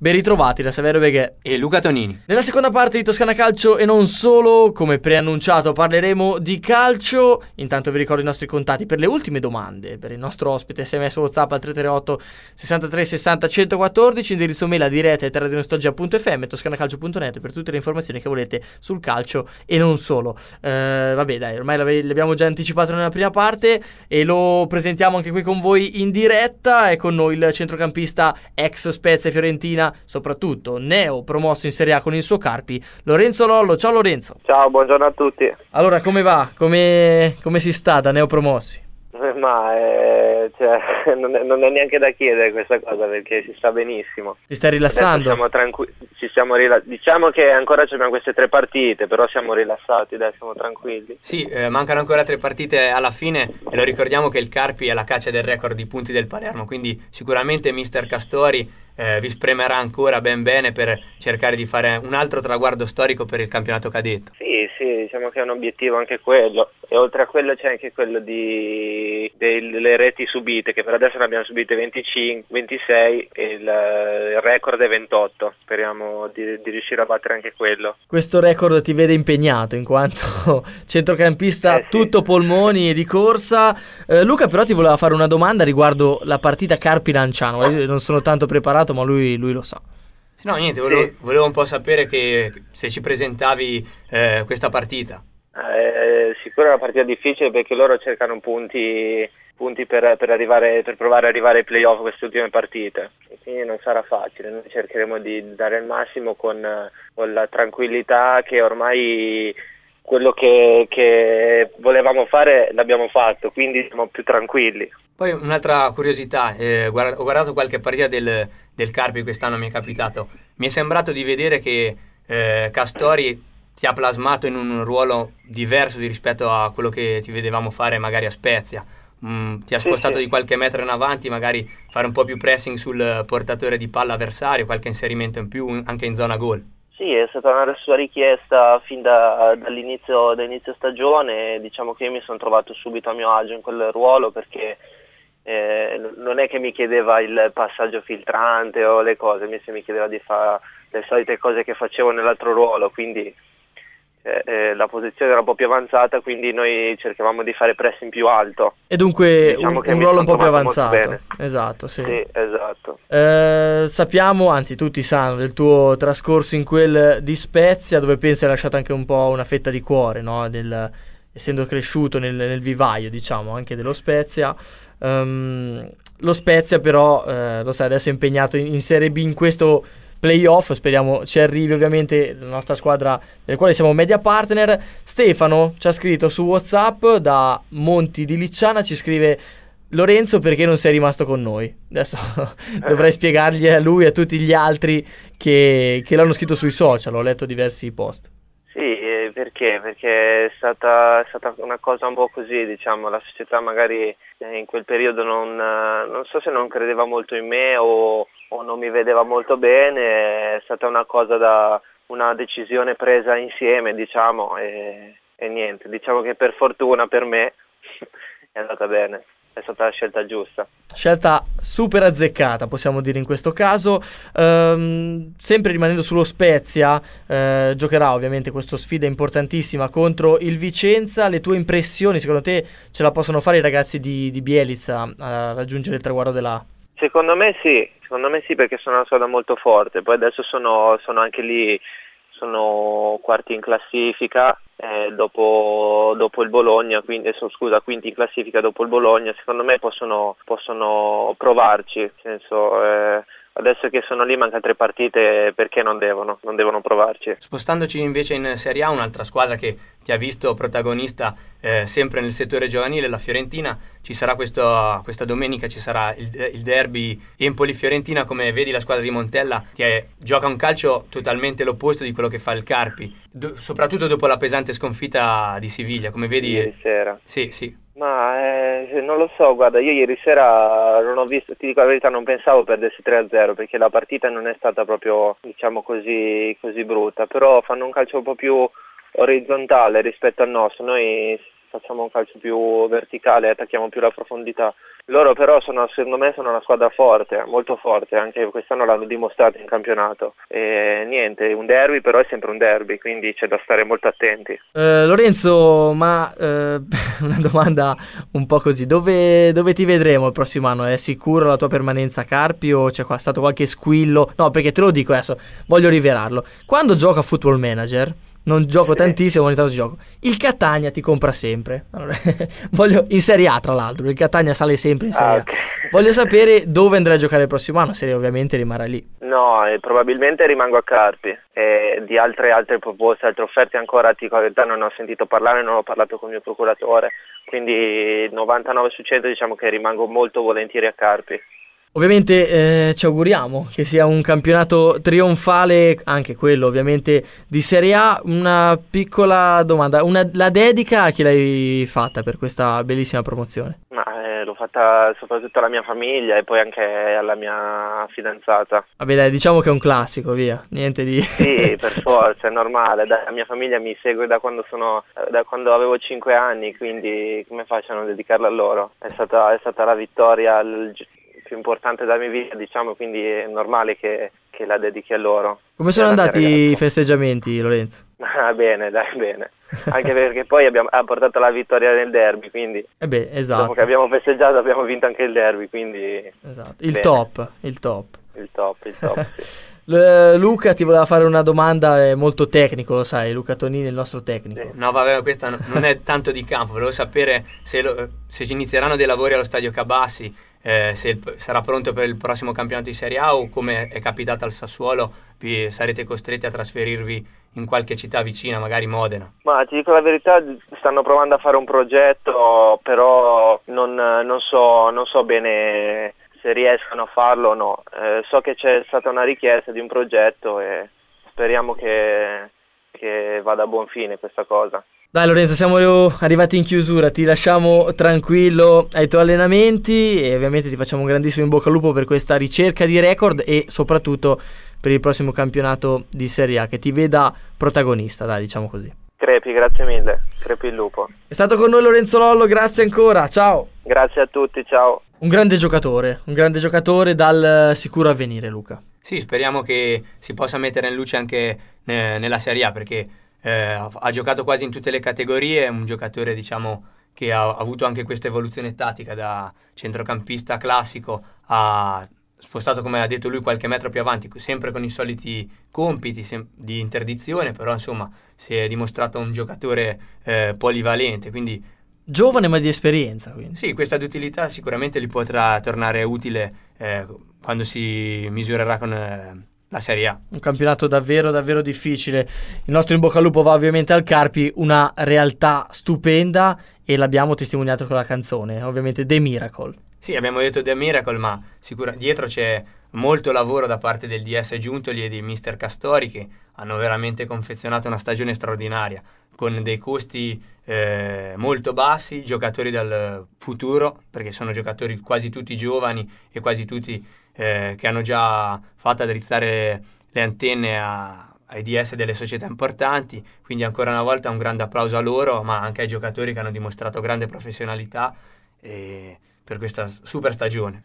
Ben ritrovati da Severo Beghe e Luca Tonini. Nella seconda parte di Toscana Calcio e non solo, come preannunciato, parleremo di calcio. Intanto vi ricordo i nostri contatti per le ultime domande per il nostro ospite SMS WhatsApp al 338 63 60 114, indirizzo mail a diretta e etradionostalgia.fm, toscanacalcio.net per tutte le informazioni che volete sul calcio e non solo. Eh, vabbè, dai, ormai l'abbiamo già anticipato nella prima parte e lo presentiamo anche qui con voi in diretta. È con noi il centrocampista ex Spezia Fiorentina soprattutto neo promosso in Serie A con il suo Carpi, Lorenzo Lollo. Ciao Lorenzo. Ciao, buongiorno a tutti. Allora, come va? Come, come si sta da neo promossi? Ma eh, cioè, non, è, non, è, neanche da chiedere questa cosa perché si sta benissimo. Ti stai rilassando? Siamo tranqu- rila- diciamo che ancora abbiamo queste tre partite, però siamo rilassati, dai, siamo tranquilli. Sì, eh, mancano ancora tre partite alla fine e lo ricordiamo che il Carpi è la caccia del record di punti del Palermo, quindi sicuramente mister Castori eh, vi spremerà ancora ben bene per cercare di fare un altro traguardo storico per il campionato cadetto. Sì, sì, diciamo che è un obiettivo anche quello e oltre a quello c'è anche quello di, delle reti subite che per adesso ne abbiamo subite 25, 26 e il, il record è 28 speriamo di, di, riuscire a battere anche quello questo record ti vede impegnato in quanto centrocampista eh, tutto polmoni e di corsa eh, Luca però ti voleva fare una domanda riguardo la partita Carpi-Lanciano ah. non sono tanto preparato ma lui, lui lo sa No, niente, volevo, sì. volevo, un po' sapere che, se ci presentavi eh, questa partita. Eh, sicuro è una partita difficile perché loro cercano punti, punti per, per, arrivare, per, provare ad arrivare ai playoff queste ultime partite e quindi non sarà facile, noi cercheremo di dare il massimo con, con la tranquillità che ormai quello che, che, volevamo fare l'abbiamo fatto, quindi siamo più tranquilli. Poi un'altra curiosità, eh, guarda, ho guardato qualche partita del, del Carpi quest'anno, mi è capitato, mi è sembrato di vedere che eh, Castori ti ha plasmato in un ruolo diverso rispetto a quello che ti vedevamo fare magari a Spezia. Mm, ti ha spostato sì, sì. di qualche metro in avanti, magari fare un po' più pressing sul portatore di palla avversario, qualche inserimento in più anche in zona gol. Sì, è stata una sua richiesta fin da, dall'inizio, dall'inizio, stagione, diciamo che io mi sono trovato subito a mio agio in quel ruolo perché eh, non è che mi chiedeva il passaggio filtrante o le cose, mi, mi chiedeva di fare le solite cose che facevo nell'altro ruolo, quindi eh, eh, la posizione era un po' più avanzata, quindi noi cercavamo di fare pressing più alto. E dunque diciamo un, un ruolo un po' più avanzato. Esatto, sì. sì esatto. Eh, sappiamo, anzi tutti sanno, del tuo trascorso in quel di Spezia, dove penso hai lasciato anche un po' una fetta di cuore, no? del, essendo cresciuto nel, nel, vivaio, diciamo, anche dello Spezia. Um, lo Spezia però, eh, lo sai, adesso è impegnato in, in Serie B in questo playoff. Speriamo ci arrivi ovviamente la nostra squadra del quale siamo media partner. Stefano ci ha scritto su WhatsApp da Monti di Licciana, ci scrive Lorenzo perché non sei rimasto con noi. Adesso dovrei spiegargli a lui e a tutti gli altri che, che l'hanno scritto sui social, ho letto diversi post. Sì, perché? Perché è stata, è stata, una cosa un po' così, diciamo, la società magari in quel periodo non, non so se non credeva molto in me o o non mi vedeva molto bene, è stata una cosa da una decisione presa insieme, diciamo, e, e niente, diciamo che per fortuna per me è andata bene è stata la scelta giusta. Scelta super azzeccata, possiamo dire in questo caso. Ehm, sempre rimanendo sullo Spezia, eh, giocherà ovviamente questa sfida importantissima contro il Vicenza. Le tue impressioni, secondo te, ce la possono fare i ragazzi di, di Bielizza a raggiungere il traguardo della Secondo me sì, secondo me sì perché sono una squadra molto forte, poi adesso sono, sono anche lì, sono quarti in classifica eh, dopo, dopo, il Bologna, quindi, scusa, quinti in classifica dopo il Bologna, secondo me possono, possono provarci, nel senso... Eh, adesso che sono lì mancano tre partite perché non devono, non devono provarci. Spostandoci invece in Serie A, un'altra squadra che ti ha visto protagonista eh, sempre nel settore giovanile, la Fiorentina, ci sarà questo, questa domenica ci sarà il, il derby Empoli-Fiorentina, come vedi la squadra di Montella che gioca un calcio totalmente l'opposto di quello che fa il Carpi, do, soprattutto dopo la pesante sconfitta di Siviglia, come vedi... Ieri sera. Sì, sì. Ma eh, non lo so, guarda, io ieri sera non ho visto, ti dico la verità, non pensavo perdessi 3-0 perché la partita non è stata proprio, diciamo così, così brutta, però fanno un calcio un po' più orizzontale rispetto al nostro. Noi facciamo un calcio più verticale, attacchiamo più la profondità. Loro però sono, secondo me sono una squadra forte, molto forte, anche quest'anno l'hanno dimostrato in campionato. E niente, un derby però è sempre un derby, quindi c'è da stare molto attenti. Eh, Lorenzo, ma eh, una domanda un po' così, dove, dove, ti vedremo il prossimo anno? È sicuro la tua permanenza a Carpi o c'è qua, stato qualche squillo? No, perché te lo dico adesso, voglio rivelarlo. Quando gioca a Football Manager non gioco tantissimo, ogni tanto gioco. Il Catania ti compra sempre. Allora, voglio, in Serie A, tra l'altro, il Catania sale sempre in Serie ah, A. Voglio sapere dove andrai a giocare il prossimo anno, se ovviamente rimarrà lì. No, eh, probabilmente rimango a Carpi. Eh, di altre, altre, proposte, altre offerte ancora, ti realtà non ho sentito parlare, non ho parlato con il mio procuratore, quindi 99 su 100 diciamo che rimango molto volentieri a Carpi. Ovviamente eh, ci auguriamo che sia un campionato trionfale, anche quello ovviamente di Serie A. Una piccola domanda, una, la dedica a chi l'hai fatta per questa bellissima promozione? Ma, eh, l'ho fatta soprattutto alla mia famiglia e poi anche alla mia fidanzata. Vabbè dai, diciamo che è un classico, via, niente di... sì, per forza, è normale. Dai, la mia famiglia mi segue da quando, sono, da quando avevo 5 anni, quindi come faccio a non dedicarla a loro? È stata, è stata la vittoria, il più importante della mia vita, diciamo, quindi è normale che, che la dedichi a loro. Come sono andati i festeggiamenti, Lorenzo? Ah, bene, dai, bene. Anche perché poi abbiamo, ha portato la vittoria nel derby, quindi... Eh beh, esatto. Dopo che abbiamo festeggiato abbiamo vinto anche il derby, quindi... Esatto, il bene. top, il top. Il top, il top, sì. Luca ti voleva fare una domanda eh, molto tecnico, lo sai, Luca Tonini è il nostro tecnico. No, vabbè, questa non è tanto di campo, volevo sapere se, lo, se ci inizieranno dei lavori allo stadio Cabassi eh, se il, sarà pronto per il prossimo campionato di Serie A o come è capitato al Sassuolo vi sarete costretti a trasferirvi in qualche città vicina, magari Modena? Ma ti dico la verità, stanno provando a fare un progetto, però non, non, so, non so bene se riescono a farlo o no. Eh, so che c'è stata una richiesta di un progetto e speriamo che, che vada a buon fine questa cosa. Dai Lorenzo, siamo arrivati in chiusura, ti lasciamo tranquillo ai tuoi allenamenti e ovviamente ti facciamo un grandissimo in bocca al lupo per questa ricerca di record e soprattutto per il prossimo campionato di Serie A che ti veda protagonista, dai diciamo così. Crepi, grazie mille, crepi il lupo. È stato con noi Lorenzo Lollo, grazie ancora, ciao. Grazie a tutti, ciao. Un grande giocatore, un grande giocatore dal sicuro avvenire Luca. Sì, speriamo che si possa mettere in luce anche eh, nella Serie A perché eh, ha giocato quasi in tutte le categorie, è un giocatore diciamo che ha, avuto anche questa evoluzione tattica da centrocampista classico a spostato come ha detto lui qualche metro più avanti, sempre con i soliti compiti sem- di interdizione, però insomma si è dimostrato un giocatore eh, polivalente, quindi giovane ma di esperienza. Quindi. Sì, questa d'utilità sicuramente gli potrà tornare utile eh, quando si misurerà con, eh, la Serie A. Un campionato davvero, davvero difficile. Il nostro in bocca al lupo va ovviamente al Carpi, una realtà stupenda e l'abbiamo testimoniato con la canzone, ovviamente The Miracle. Sì, abbiamo detto The Miracle, ma sicura- dietro c'è Molto lavoro da parte del DS Giuntoli e dei Mister Castori che hanno veramente confezionato una stagione straordinaria, con dei costi eh, molto bassi, giocatori dal futuro, perché sono giocatori quasi tutti giovani e quasi tutti eh, che hanno già fatto drizzare le antenne a, ai DS delle società importanti, quindi ancora una volta un grande applauso a loro, ma anche ai giocatori che hanno dimostrato grande professionalità eh, per questa super stagione.